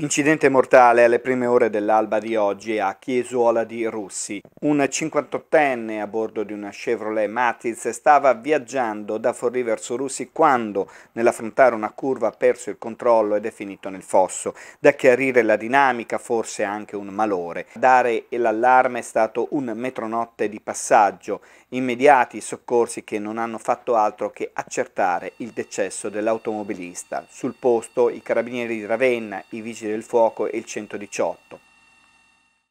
Incidente mortale alle prime ore dell'alba di oggi a Chiesuola di Russi. Un 58enne a bordo di una Chevrolet Matiz stava viaggiando da Forlì verso Russi quando, nell'affrontare una curva, ha perso il controllo ed è finito nel fosso. Da chiarire la dinamica, forse anche un malore. dare l'allarme è stato un metronotte di passaggio. Immediati i soccorsi che non hanno fatto altro che accertare il decesso dell'automobilista. Sul posto i carabinieri di Ravenna, i vigili vigili del fuoco e il 118